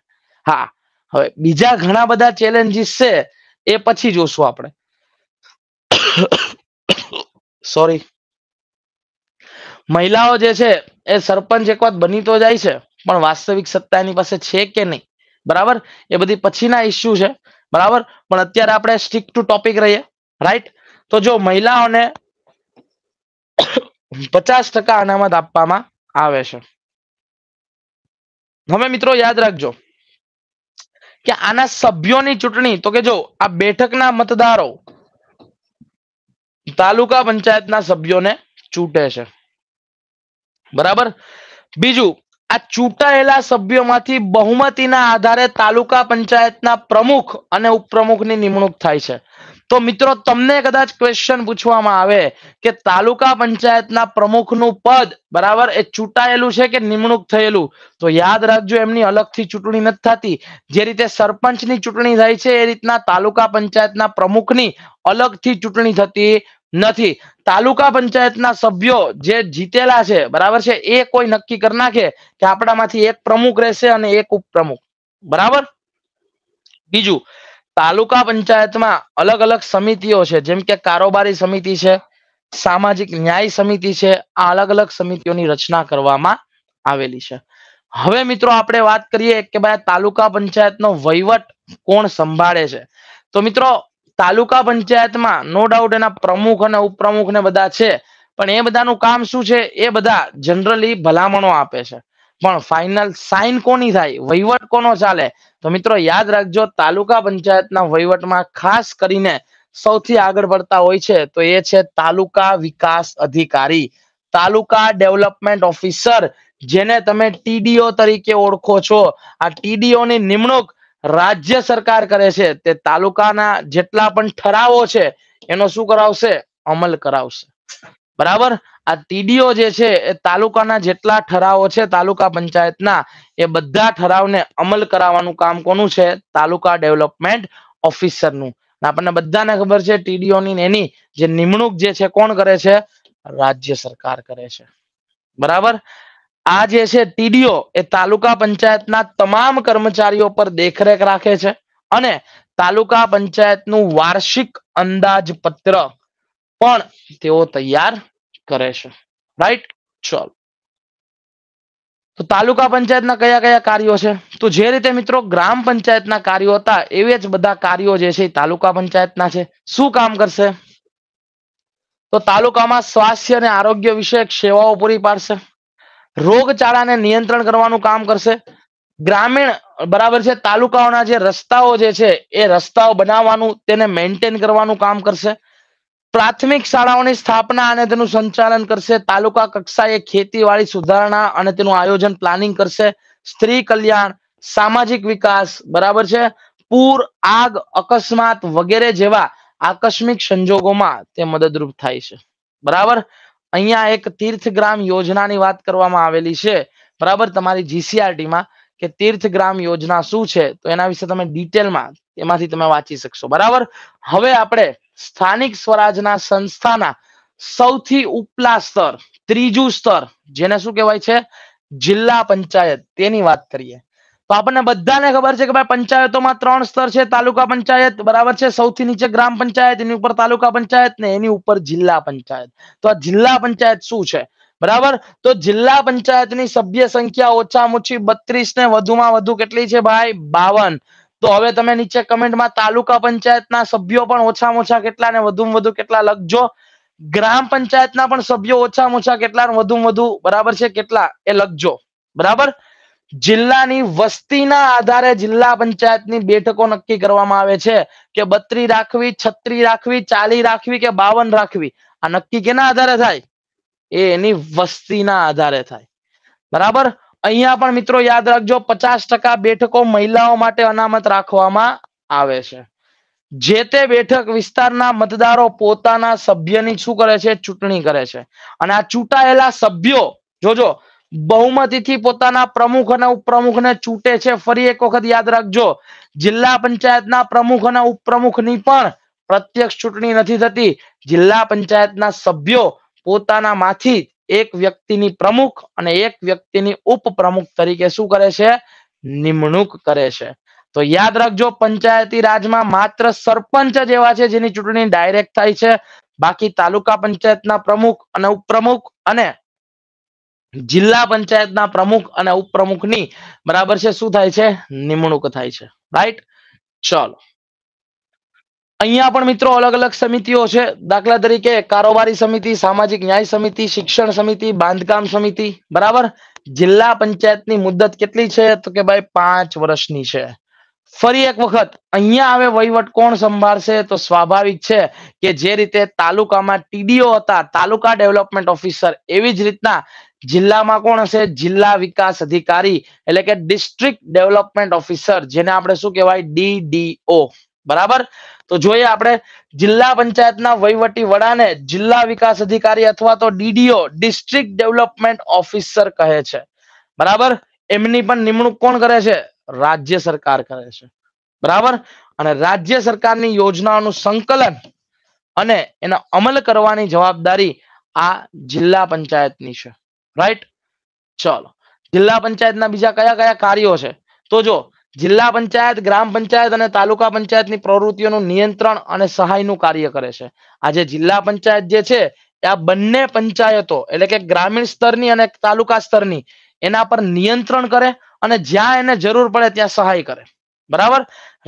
હા હવે બીજા ઘણા બધા ચેલેન્જીસ છે એ પછી જોશું આપણે સોરી મહિલાઓ જે છે એ સરપંચ એક વાત બની તો જાય છે પણ વાસ્તવિક સત્તા એની પાસે છે કે નહીં બરાબર એ બધી પછીના ઇસ્યુ છે બરાબર પણ અત્યારે આપણે સ્ટીક ટુ ટોપિક રહીએ રાઈટ તો જો મહિલાઓને પચાસ ટકા અનામત આપવામાં આવે છે હવે મિત્રો યાદ રાખજો કે આના સભ્યોની ચૂંટણી તો કે જો આ બેઠકના મતદારો તાલુકા પંચાયતના સભ્યોને ચૂંટે છે બરાબર બીજું આ ચૂંટાયેલા સભ્યોમાંથી બહુમતીના આધારે તાલુકા પંચાયતના પ્રમુખ અને ઉપપ્રમુખની નિમણૂક થાય છે તો મિત્રો તમને કદાચ ક્વેશ્ચન પૂછવામાં આવે કે તાલુકા પંચાયતના પ્રમુખનું પદ બરાબર એ ચૂંટાયેલું છે કે નિમણૂક થયેલું તો યાદ રાખજો એમની અલગથી ચૂંટણી નથી થતી જે રીતે સરપંચની ચૂંટણી થાય છે એ રીતના તાલુકા પંચાયતના પ્રમુખની અલગથી ચૂંટણી થતી નથી તાલુકા પંચાયતના સભ્યો જે જીતેલા છે બરાબર છે એ કોઈ નક્કી કરી નાખે કે આપણામાંથી એક પ્રમુખ રહેશે અને એક ઉપપ્રમુખ બરાબર બીજું તાલુકા પંચાયતમાં અલગ અલગ સમિતિઓ છે જેમ કે કારોબારી સમિતિ છે સામાજિક ન્યાય સમિતિ છે આ અલગ અલગ સમિતિઓની રચના કરવામાં આવેલી છે હવે મિત્રો આપણે વાત કરીએ કે ભાઈ તાલુકા પંચાયતનો વહીવટ કોણ સંભાળે છે તો મિત્રો તાલુકા પંચાયતમાં નો ડાઉટ એના પ્રમુખ અને ઉપપ્રમુખ ને બધા છે પણ એ બધાનું કામ શું છે એ બધા જનરલી ભલામણો આપે છે પણ ફાઇનલ સાઇન કોની થાય વહીવટ કોનો ચાલે તો મિત્રો યાદ રાખજો તાલુકા પંચાયતના વહીવટમાં ખાસ કરીને સૌથી આગળ પડતા હોય છે તો એ છે તાલુકા વિકાસ અધિકારી તાલુકા ડેવલપમેન્ટ ઓફિસર જેને તમે ટીડીઓ તરીકે ઓળખો છો આ ટીડીઓ ની નિમણૂક રાજ્ય સરકાર કરે છે તે તાલુકાના જેટલા પણ ઠરાવો છે એનો શું કરાવશે અમલ કરાવશે બરાબર આ ટીડીઓ જે છે એ તાલુકાના જેટલા ઠરાવો છે તાલુકા પંચાયતના એ બધા ઠરાવને અમલ કરાવવાનું કામ કોનું છે તાલુકા ડેવલપમેન્ટ ઓફિસરનું આપણને બધાને ખબર છે ટીડીઓની એની જે નિમણૂક જે છે કોણ કરે છે રાજ્ય સરકાર કરે છે બરાબર આ જે છે ટીડીઓ એ તાલુકા પંચાયતના તમામ કર્મચારીઓ પર દેખરેખ રાખે છે અને તાલુકા પંચાયતનું વાર્ષિક અંદાજપત્ર પણ તેઓ તૈયાર કરે છે રાઈટ ચલો તો તાલુકા પંચાયતના કયા કયા કાર્યો છે તો જે રીતે મિત્રો ગ્રામ પંચાયતના કાર્યો હતા એવે જ બધા કાર્યો જે છે તાલુકા પંચાયતના છે શું કામ કરશે તો તાલુકામાં સ્વાસ્થ્ય અને આરોગ્ય વિષયક સેવાઓ પૂરી પાડશે રોગચાળાને નિયંત્રણ કરવાનું કામ કરશે ગ્રામીણ બરાબર છે તાલુકાઓના જે રસ્તાઓ જે છે એ રસ્તાઓ બનાવવાનું તેને મેન્ટેન કરવાનું કામ કરશે પ્રાથમિક શાળાઓની સ્થાપના અને તેનું સંચાલન કરશે તાલુકા કક્ષાએ ખેતીવાડી સુધારણા અને તેનું આયોજન પ્લાનિંગ કરશે સ્ત્રી કલ્યાણ સામાજિક વિકાસ બરાબર છે પૂર આગ અકસ્માત વગેરે જેવા આકસ્મિક સંજોગોમાં તે મદદરૂપ થાય છે બરાબર અહીંયા એક તીર્થગ્રામ યોજનાની વાત કરવામાં આવેલી છે બરાબર તમારી જીસીઆરટીમાં કે તીર્થગ્રામ યોજના શું છે તો એના વિશે તમે ડિટેલમાં એમાંથી તમે વાંચી શકશો બરાબર હવે આપણે સ્થાનિક સ્વરાજના સંસ્થાના સૌથી ઉપલા સ્તર ત્રીજું સ્તર જેને શું કહેવાય છે જિલ્લા પંચાયત તેની વાત કરીએ તો આપણને બધાને ખબર છે કે ભાઈ પંચાયતોમાં ત્રણ સ્તર છે તાલુકા પંચાયત બરાબર છે સૌથી નીચે ગ્રામ પંચાયત એની ઉપર તાલુકા પંચાયત ને એની ઉપર જિલ્લા પંચાયત તો આ જિલ્લા પંચાયત શું છે બરાબર તો જિલ્લા પંચાયતની સભ્ય સંખ્યા ઓછામાં ઓછી બત્રીસ ને વધુમાં વધુ કેટલી છે ભાઈ બાવન તો હવે તમે નીચે કમેન્ટમાં તાલુકા પંચાયતના સભ્યો પણ ઓછામાં ઓછા કેટલા ને વધુમાં વધુ કેટલા લખજો ગ્રામ પંચાયતના પણ સભ્યો ઓછામાં ઓછા કેટલા વધુમાં વધુ બરાબર છે કેટલા એ લખજો બરાબર જિલ્લાની વસ્તીના આધારે જિલ્લા પંચાયતની બેઠકો નક્કી કરવામાં આવે છે કે બત્રી રાખવી છત્રી રાખવી ચાલી રાખવી કે બાવન રાખવી આ નક્કી કેના આધારે થાય એ એની વસ્તીના આધારે થાય બરાબર અહીંયા પણ મિત્રો યાદ રાખજો પચાસ ટકા બેઠકો મહિલાઓ માટે અનામત રાખવામાં આવે છે જે તે બેઠક વિસ્તારના મતદારો પોતાના સભ્યની શું કરે છે ચૂંટણી કરે છે અને આ ચૂંટાયેલા સભ્યો જોજો બહુમતીથી પોતાના પ્રમુખ અને ઉપપ્રમુખને ચૂંટે છે ફરી એક વખત યાદ રાખજો જિલ્લા પંચાયતના પ્રમુખ અને ઉપપ્રમુખની પણ પ્રત્યક્ષ ચૂંટણી નથી થતી જિલ્લા પંચાયતના સભ્યો પોતાનામાંથી એક વ્યક્તિની પ્રમુખ અને એક વ્યક્તિની ઉપપ્રમુખ તરીકે શું કરે છે નિમણૂક કરે છે તો યાદ રાખજો પંચાયતી રાજમાં માત્ર સરપંચ જ એવા છે જેની ચૂંટણી ડાયરેક્ટ થાય છે બાકી તાલુકા પંચાયતના પ્રમુખ અને ઉપપ્રમુખ અને જિલ્લા પંચાયતના પ્રમુખ અને ઉપપ્રમુખની બરાબર છે શું થાય છે નિમણૂક થાય છે રાઈટ ચલો અહીંયા પણ મિત્રો અલગ અલગ સમિતિઓ છે દાખલા તરીકે કારોબારી સમિતિ સામાજિક ન્યાય સમિતિ શિક્ષણ સમિતિ બાંધકામ સમિતિ બરાબર જિલ્લા પંચાયતની મુદત કેટલી છે તો કે ભાઈ પાંચ વર્ષની છે ફરી એક વખત અહીંયા હવે વહીવટ કોણ સંભાળશે તો સ્વાભાવિક છે કે જે રીતે તાલુકામાં ટીડીઓ હતા તાલુકા ડેવલપમેન્ટ ઓફિસર એવી જ રીતના જિલ્લામાં કોણ હશે જિલ્લા વિકાસ અધિકારી એટલે કે ડિસ્ટ્રિક્ટ ડેવલપમેન્ટ ઓફિસર જેને આપણે શું કહેવાય ડીડીઓ બરાબર તો જોઈએ આપણે જિલ્લા પંચાયતના વહીવટી વડાને જિલ્લા વિકાસ અધિકારી અથવા તો ડીડીઓ ડિસ્ટ્રિક્ટ ડેવલપમેન્ટ ઓફિસર કહે છે બરાબર એમની પણ નિમણૂક કોણ કરે છે રાજ્ય સરકાર કરે છે બરાબર અને રાજ્ય સરકારની યોજનાઓનું સંકલન અને એનો અમલ કરવાની જવાબદારી આ જિલ્લા પંચાયતની છે રાઈટ ચલો જિલ્લા પંચાયતના બીજા કયા કયા કાર્યો છે તો જો જિલ્લા પંચાયત ગ્રામ પંચાયત અને તાલુકા પંચાયતની પ્રવૃત્તિઓનું નિયંત્રણ અને સહાયનું કાર્ય કરે છે આજે જિલ્લા પંચાયત જે છે આ બંને પંચાયતો એટલે કે ગ્રામીણ સ્તરની અને તાલુકા સ્તરની એના પર નિયંત્રણ કરે અને જ્યાં એને જરૂર પડે ત્યાં સહાય કરે બરાબર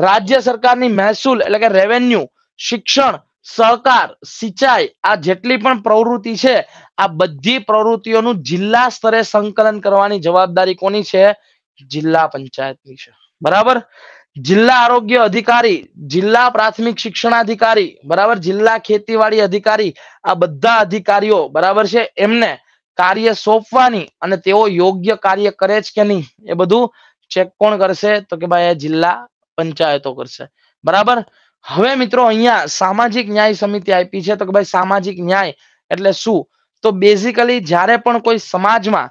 રાજ્ય સરકારની મહેસૂલ એટલે કે રેવન્યુ શિક્ષણ સહકાર સિંચાઈ આ જેટલી પણ પ્રવૃત્તિ છે આ બધી પ્રવૃત્તિઓનું જિલ્લા સ્તરે સંકલન કરવાની જવાબદારી કોની છે જિલ્લા પંચાયતની છે બરાબર જિલ્લા આરોગ્ય અધિકારી જિલ્લા પ્રાથમિક શિક્ષણાધિકારી બરાબર જિલ્લા ખેતીવાડી અધિકારી આ બધા અધિકારીઓ બરાબર છે એમને કાર્ય સોંપવાની અને તેઓ યોગ્ય કાર્ય કરે છે કે નહીં એ બધું ચેક કોણ કરશે તો કે ભાઈ જિલ્લા પંચાયતો કરશે બરાબર હવે મિત્રો અહીંયા સામાજિક ન્યાય સમિતિ આપી છે તો કે ભાઈ સામાજિક ન્યાય એટલે શું તો બેઝિકલી જ્યારે પણ કોઈ સમાજમાં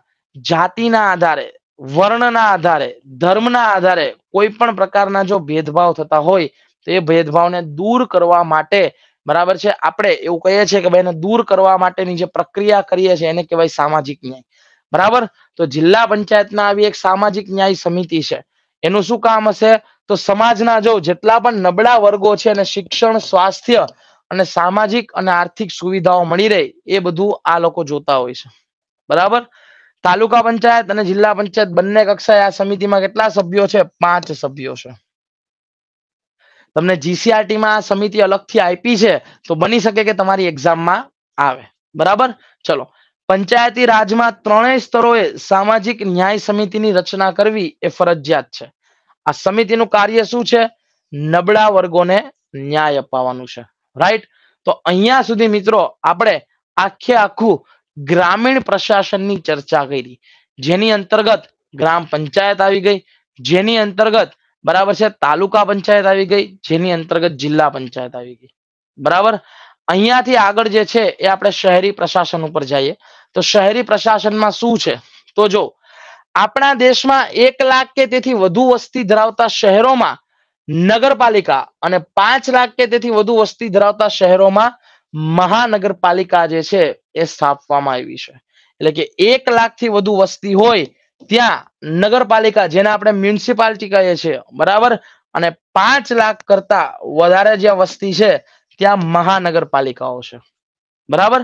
જાતિના આધારે વર્ણના આધારે ધર્મના આધારે કોઈ પણ પ્રકારના જો ભેદભાવ થતા હોય તો એ ભેદભાવને દૂર કરવા માટે બરાબર છે આપણે એવું કહીએ છીએ કે ભાઈ એને દૂર કરવા માટેની જે પ્રક્રિયા કરીએ છીએ એને કહેવાય સામાજિક ન્યાય બરાબર તો જિલ્લા પંચાયતના આવી એક સામાજિક ન્યાય સમિતિ છે એનું શું કામ હશે તો સમાજના જો જેટલા પણ નબળા વર્ગો છે અને શિક્ષણ સ્વાસ્થ્ય અને સામાજિક અને આર્થિક સુવિધાઓ મળી રહે એ બધું આ લોકો જોતા હોય છે બરાબર તાલુકા પંચાયત અને જિલ્લા પંચાયત બંને કક્ષાએ આ સમિતિમાં કેટલા સભ્યો છે પાંચ સભ્યો છે તમને જીસીઆરટી માં આ સમિતિ અલગથી આપી છે તો બની શકે કે તમારી એક્ઝામમાં આવે બરાબર ચલો પંચાયતી રાજમાં ત્રણેય સ્તરોએ સામાજિક ન્યાય સમિતિની રચના કરવી એ ફરજિયાત છે આ સમિતિનું કાર્ય શું છે નબળા વર્ગોને ન્યાય અપાવવાનું છે રાઈટ તો અહીંયા સુધી મિત્રો આપણે આખે આખું ગ્રામીણ પ્રશાસનની ચર્ચા કરી જેની અંતર્ગત ગ્રામ પંચાયત આવી ગઈ જેની અંતર્ગત બરાબર છે તાલુકા પંચાયત આવી ગઈ જેની અંતર્ગત જિલ્લા પંચાયત આવી ગઈ બરાબર અહીંયાથી આગળ જે છે એ આપણે શહેરી પ્રશાસન ઉપર જઈએ તો શહેરી પ્રશાસનમાં શું છે તો જો આપણા દેશમાં એક લાખ કે તેથી વધુ વસ્તી ધરાવતા શહેરોમાં નગરપાલિકા અને પાંચ લાખ કે તેથી વધુ વસ્તી ધરાવતા શહેરોમાં મહાનગરપાલિકા જે છે એ સ્થાપવામાં આવી છે એટલે કે એક લાખ થી વધુ વસ્તી હોય ત્યાં નગરપાલિકા જેને આપણે મ્યુનિસિપાલિટી કહીએ છીએ બરાબર અને પાંચ લાખ કરતા વધારે જ્યાં વસ્તી છે ત્યાં મહાનગરપાલિકાઓ છે બરાબર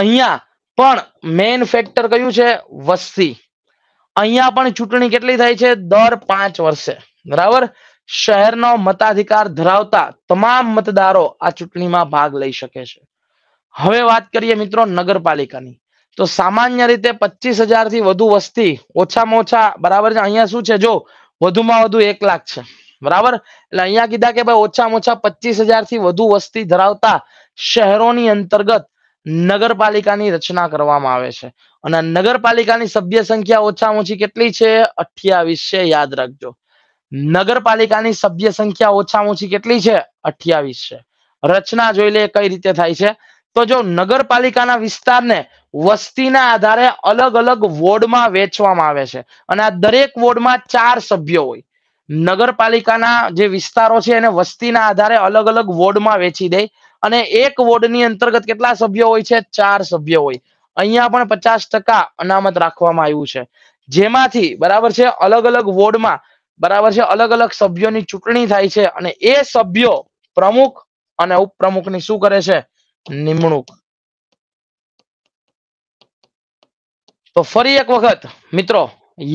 અહીંયા પણ મેઇન ફેક્ટર કયું છે વસ્તી અહીંયા પણ ચૂંટણી કેટલી થાય છે દર પાંચ વર્ષે બરાબર શહેરનો મતાધિકાર ધરાવતા તમામ મતદારો આ ચૂંટણીમાં ભાગ લઈ શકે છે હવે વાત કરીએ મિત્રો નગરપાલિકાની તો સામાન્ય રીતે પચીસ થી વધુ વસ્તી ઓછામાં ઓછા બરાબર છે અહીંયા શું છે જો વધુમાં વધુ એક લાખ છે બરાબર એટલે અહીંયા કીધા કે ભાઈ ઓછામાં ઓછા પચીસ થી વધુ વસ્તી ધરાવતા શહેરોની અંતર્ગત નગરપાલિકાની રચના કરવામાં આવે છે અને નગરપાલિકાની સભ્ય સંખ્યા ઓછામાં ઓછી કેટલી છે અઠ્યાવીસ છે યાદ રાખજો નગરપાલિકાની સભ્ય સંખ્યા ઓછામાં ઓછી કેટલી છે અઠ્યાવીસ છે રચના જોઈ લે કઈ રીતે થાય છે તો જો નગરપાલિકાના વિસ્તારને વસ્તીના આધારે અલગ અલગ વોર્ડમાં વેચવામાં આવે છે અને આ દરેક વોર્ડમાં ચાર સભ્યો હોય નગરપાલિકાના જે વિસ્તારો છે એને વસ્તીના આધારે અલગ અલગ વોર્ડમાં વેચી દે અને એક વોર્ડની અંતર્ગત કેટલા સભ્યો હોય છે ચાર સભ્યો હોય અહીંયા પણ પચાસ ટકા અનામત રાખવામાં આવ્યું છે જેમાંથી બરાબર છે અલગ અલગ વોર્ડમાં બરાબર છે અલગ અલગ સભ્યોની ચૂંટણી થાય છે અને એ સભ્યો પ્રમુખ અને ઉપપ્રમુખની શું કરે છે નિમણૂક તો ફરી એક વખત મિત્રો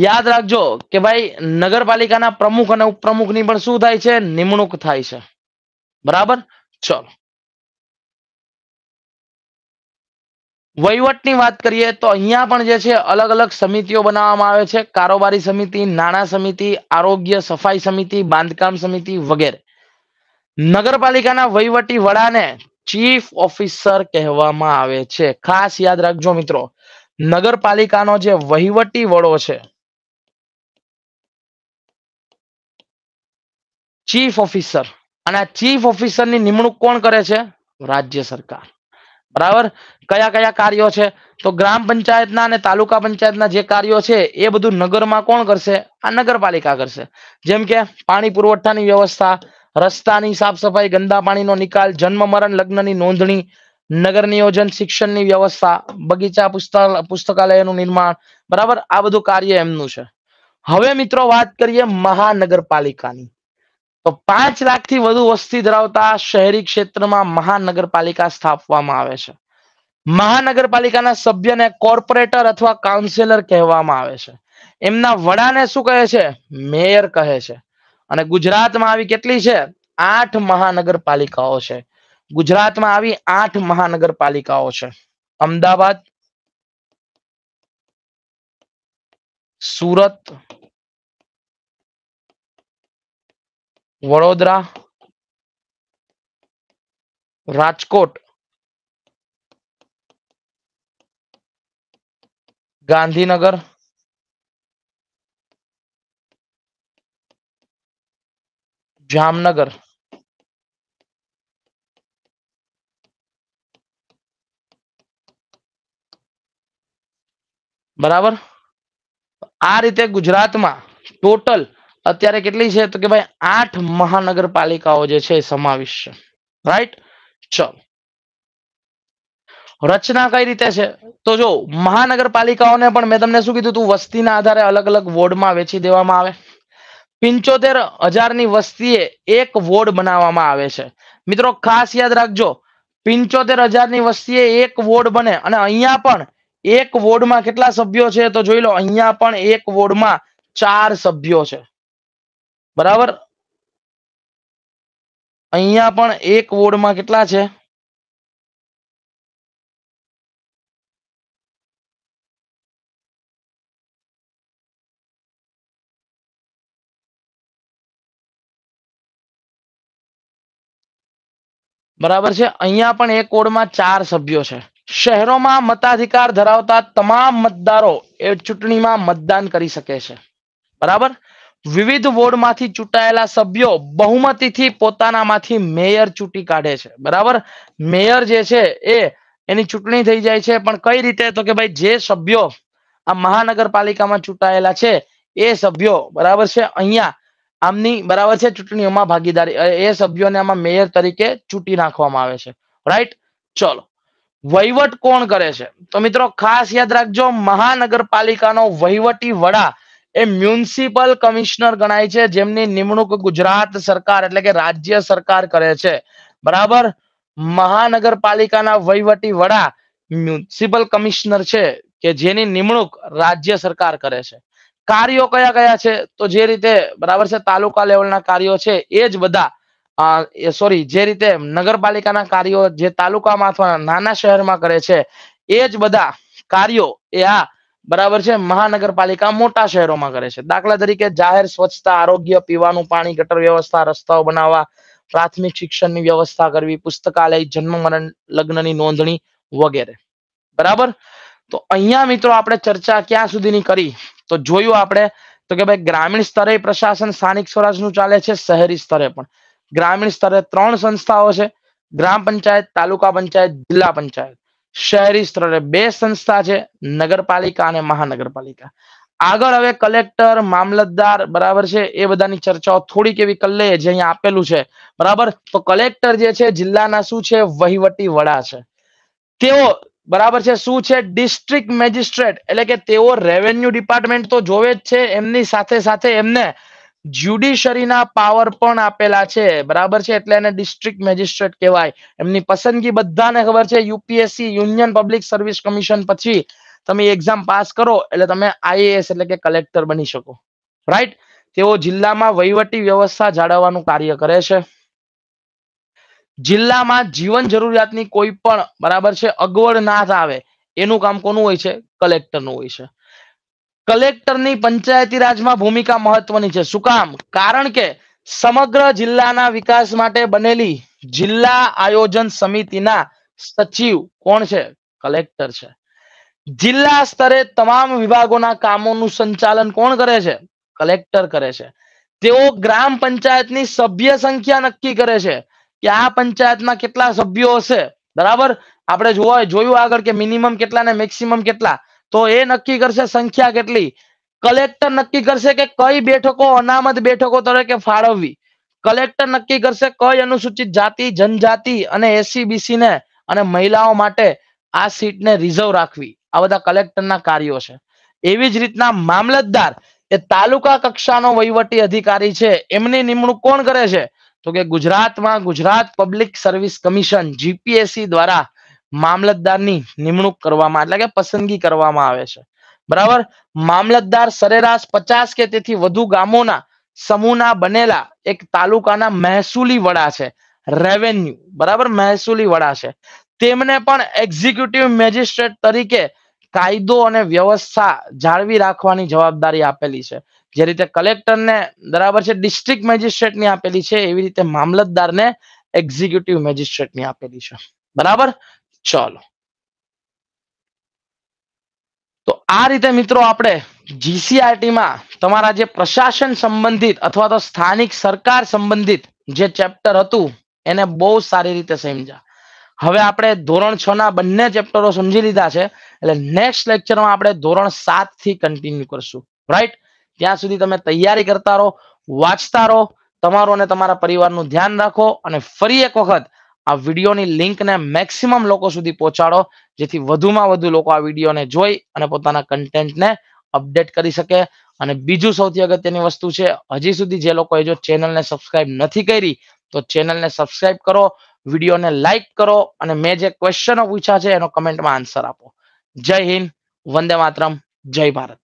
યાદ રાખજો કે ભાઈ નગરપાલિકાના પ્રમુખ અને ઉપપ્રમુખની પણ શું થાય છે નિમણૂક થાય છે બરાબર ચલો વહીવટની વાત કરીએ તો અહીંયા પણ જે છે અલગ અલગ સમિતિઓ બનાવવામાં આવે છે કારોબારી સમિતિ નાણાં સમિતિ આરોગ્ય સફાઈ સમિતિ બાંધકામ સમિતિ વગેરે નગરપાલિકાના વહીવટી વડાને ચીફ ઓફિસર કહેવામાં આવે છે ખાસ યાદ રાખજો મિત્રો નગરપાલિકાનો જે વહીવટી વડો છે ચીફ ઓફિસર અને ચીફ ઓફિસરની નિમણૂક કોણ કરે છે રાજ્ય સરકાર બરાબર કયા કયા કાર્યો છે તો ગ્રામ પંચાયતના અને તાલુકા પંચાયતના જે કાર્યો છે એ બધું નગરમાં કોણ કરશે આ નગરપાલિકા કરશે જેમ કે પાણી પુરવઠાની વ્યવસ્થા રસ્તાની સાફ સફાઈ ગંદા પાણીનો નિકાલ જન્મ મરણ લગ્નની નોંધણી નગર નિયોજન શિક્ષણની વ્યવસ્થા બગીચા પુસ્તકાલયનું નિર્માણ બરાબર આ બધું કાર્ય એમનું છે હવે મિત્રો વાત કરીએ મહાનગરપાલિકાની તો પાંચ લાખથી વધુ વસ્તી ધરાવતા શહેરી ક્ષેત્રમાં મહાનગરપાલિકા સ્થાપવામાં આવે છે મહાનગરપાલિકાના સભ્યને કોર્પોરેટર અથવા કાઉન્સિલર કહેવામાં આવે છે એમના વડાને શું કહે છે મેયર કહે છે અને ગુજરાતમાં આવી કેટલી છે આઠ મહાનગરપાલિકાઓ છે ગુજરાતમાં આવી આઠ મહાનગરપાલિકાઓ છે અમદાવાદ સુરત वडोदरा राजकोट गांधीनगर जामनगर बराबर आ रीते गुजरात में टोटल અત્યારે કેટલી છે તો કે ભાઈ આઠ મહાનગરપાલિકાઓ જે છે સમાવેશ રાઈટ ચલો રચના કઈ રીતે છે તો જો મહાનગરપાલિકાઓને પણ મેં તમને શું કીધું વસ્તીના આધારે અલગ અલગ વોર્ડમાં વેચી દેવામાં આવે પિંચોતેર હજારની વસ્તીએ એક વોર્ડ બનાવવામાં આવે છે મિત્રો ખાસ યાદ રાખજો પિંચોતેર હજારની વસ્તીએ એક વોર્ડ બને અને અહીંયા પણ એક વોર્ડમાં કેટલા સભ્યો છે તો જોઈ લો અહીંયા પણ એક વોર્ડમાં ચાર સભ્યો છે બરાબર અહીંયા પણ એક વોર્ડમાં કેટલા છે બરાબર છે અહીંયા પણ એક કોડમાં ચાર સભ્યો છે શહેરોમાં મતાધિકાર ધરાવતા તમામ મતદારો એ ચૂંટણીમાં મતદાન કરી શકે છે બરાબર વિવિધ વોર્ડમાંથી ચૂંટાયેલા સભ્યો બહુમતીથી પોતાનામાંથી મેયર ચૂંટી કાઢે છે બરાબર મેયર જે છે એ એની ચૂંટણી થઈ જાય છે પણ કઈ રીતે તો કે ભાઈ જે સભ્યો આ મહાનગરપાલિકામાં ચૂંટાયેલા છે એ સભ્યો બરાબર છે અહીંયા આમની બરાબર છે ચૂંટણીઓમાં ભાગીદારી એ સભ્યોને આમાં મેયર તરીકે ચૂંટી નાખવામાં આવે છે રાઈટ ચલો વહીવટ કોણ કરે છે તો મિત્રો ખાસ યાદ રાખજો મહાનગરપાલિકાનો વહીવટી વડા એ મ્યુનિસિપલ કમિશનર ગણાય છે જેમની નિમણૂક ગુજરાત સરકાર એટલે કે રાજ્ય સરકાર કરે છે બરાબર મહાનગરપાલિકાના વહીવટી વડા મ્યુનિસિપલ કમિશનર છે કે જેની નિમણૂક રાજ્ય સરકાર કરે છે કાર્યો કયા કયા છે તો જે રીતે બરાબર છે તાલુકા લેવલના કાર્યો છે એ જ બધા સોરી જે રીતે નગરપાલિકાના કાર્યો જે તાલુકામાં અથવા નાના શહેરમાં કરે છે એ જ બધા કાર્યો એ આ બરાબર છે મહાનગરપાલિકા મોટા શહેરોમાં કરે છે દાખલા તરીકે જાહેર સ્વચ્છતા આરોગ્ય પીવાનું પાણી ગટર વ્યવસ્થા રસ્તાઓ બનાવવા પ્રાથમિક શિક્ષણની વ્યવસ્થા કરવી પુસ્તકાલય જન્મ મરણ લગ્નની નોંધણી વગેરે બરાબર તો અહીંયા મિત્રો આપણે ચર્ચા ક્યાં સુધીની કરી તો જોયું આપણે તો કે ભાઈ ગ્રામીણ સ્તરે પ્રશાસન સ્થાનિક સ્વરાજનું ચાલે છે શહેરી સ્તરે પણ ગ્રામીણ સ્તરે ત્રણ સંસ્થાઓ છે ગ્રામ પંચાયત તાલુકા પંચાયત જિલ્લા પંચાયત શહેરી સ્તરે બે સંસ્થા છે નગરપાલિકા અને મહાનગરપાલિકા આગળ હવે કલેક્ટર મામલતદાર બરાબર છે એ બધાની ચર્ચાઓ થોડીક એવી કરી લઈએ જે અહીંયા આપેલું છે બરાબર તો કલેક્ટર જે છે જિલ્લાના શું છે વહીવટી વડા છે તેઓ બરાબર છે શું છે ડિસ્ટ્રિક્ટ મેજિસ્ટ્રેટ એટલે કે તેઓ રેવન્યુ ડિપાર્ટમેન્ટ તો જોવે જ છે એમની સાથે સાથે એમને જ્યુડિશરીના પાવર પણ આપેલા છે બરાબર છે એટલે એને ડિસ્ટ્રિક્ટ મેજિસ્ટ્રેટ કહેવાય એમની પસંદગી બધાને ખબર છે UPSC union public service commission પછી તમે એક્ઝામ પાસ કરો એટલે તમે આઈએએસ એટલે કે કલેક્ટર બની શકો રાઈટ તેઓ જિલ્લામાં વહીવટી વ્યવસ્થા જાળવવાનું કાર્ય કરે છે જિલ્લામાં જીવન જરૂરિયાતની કોઈ પણ બરાબર છે અગવડ ના આવે એનું કામ કોનું હોય છે કલેક્ટરનું હોય છે કલેક્ટરની પંચાયતી રાજમાં ભૂમિકા મહત્વની છે શું કામ કારણ કે સમગ્ર જિલ્લાના વિકાસ માટે બનેલી જિલ્લા આયોજન સમિતિના સચિવ કોણ છે કલેક્ટર છે જિલ્લા સ્તરે તમામ વિભાગોના કામોનું સંચાલન કોણ કરે છે કલેક્ટર કરે છે તેઓ ગ્રામ પંચાયતની સભ્ય સંખ્યા નક્કી કરે છે કે આ પંચાયતમાં કેટલા સભ્યો હશે બરાબર આપણે જોવા જોયું આગળ કે મિનિમમ કેટલા ને મેક્સિમમ કેટલા તો એ નક્કી કરશે સંખ્યા કેટલી કલેક્ટર નક્કી કરશે કે કઈ બેઠકો અનામત બેઠકો તરીકે ફાળવવી કલેક્ટર નક્કી કરશે કઈ અનુસૂચિત જાતિ જનજાતિ અને એસસી ને અને મહિલાઓ માટે આ સીટને રિઝર્વ રાખવી આ બધા કલેક્ટરના કાર્યો છે એવી જ રીતના મામલતદાર એ તાલુકા કક્ષાનો વહીવટી અધિકારી છે એમની નિમણૂક કોણ કરે છે તો કે ગુજરાતમાં Gujarat public service commission GPSC દ્વારા મામલતદારની નિમણૂક કરવામાં એટલે કે પસંદગી કરવામાં આવે છે બરાબર મામલતદાર સરેરાશ પચાસ કે તેથી વધુ ગામોના સમૂહના બનેલા એક તાલુકાના મહેસૂલી વડા છે રેવન્યુ બરાબર મહેસૂલી વડા છે તેમને પણ એક્ઝિક્યુટિવ મેજિસ્ટ્રેટ તરીકે કાયદો અને વ્યવસ્થા જાળવી રાખવાની જવાબદારી આપેલી છે જે રીતે કલેક્ટરને બરાબર છે ડિસ્ટ્રિક્ટ મેજિસ્ટ્રેટની આપેલી છે એવી રીતે મામલતદારને એક્ઝિક્યુટિવ મેજિસ્ટ્રેટની આપેલી છે બરાબર ચલો તો આ રીતે મિત્રો આપણે જીસીઆરટી તમારા જે પ્રશાસન સંબંધિત અથવા તો સ્થાનિક સરકાર સંબંધિત જે ચેપ્ટર હતું એને બહુ સારી રીતે સમજ્યા હવે આપણે ધોરણ છ ના બંને ચેપ્ટરો સમજી લીધા છે એટલે નેક્સ્ટ લેક્ચરમાં આપણે ધોરણ સાત થી કન્ટિન્યુ કરશું રાઈટ ત્યાં સુધી તમે તૈયારી કરતા રહો વાંચતા રહો તમારું અને તમારા પરિવારનું ધ્યાન રાખો અને ફરી એક વખત આ વિડીયોની લિંકને મેક્સિમમ લોકો સુધી પહોંચાડો જેથી વધુમાં વધુ લોકો આ વિડીયોને જોઈ અને પોતાના કન્ટેન્ટને અપડેટ કરી શકે અને બીજું સૌથી અગત્યની વસ્તુ છે હજી સુધી જે લોકોએ જો ચેનલને સબસ્ક્રાઇબ નથી કરી તો ચેનલને સબસ્ક્રાઇબ કરો વિડીયોને લાઇક કરો અને મેં જે ક્વેશ્ચનો પૂછ્યા છે એનો કમેન્ટમાં આન્સર આપો જય હિન્દ વંદે માતરમ જય ભારત